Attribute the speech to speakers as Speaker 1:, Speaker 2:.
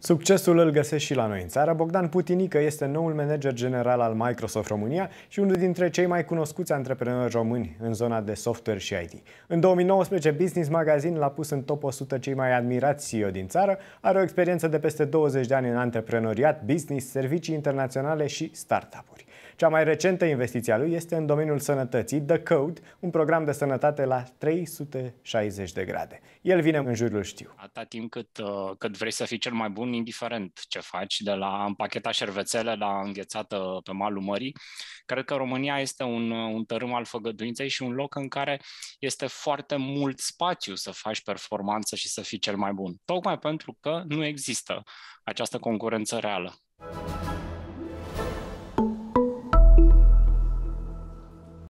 Speaker 1: Succesul îl găsesc și la noi în țară. Bogdan Putinică este noul manager general al Microsoft România și unul dintre cei mai cunoscuți antreprenori români în zona de software și IT. În 2019, Business Magazine l-a pus în top 100 cei mai admirați CEO din țară, are o experiență de peste 20 de ani în antreprenoriat, business, servicii internaționale și startup-uri. Cea mai recentă investiție a lui este în domeniul sănătății, The Code, un program de sănătate la 360 de grade. El vine în jurul știu.
Speaker 2: Atâta timp cât, uh, cât vrei să fii cel mai bun, indiferent ce faci, de la împacheta șervețele la înghețată pe malul mării, cred că România este un, uh, un tărâm al făgăduinței și un loc în care este foarte mult spațiu să faci performanță și să fii cel mai bun. Tocmai pentru că nu există această concurență reală.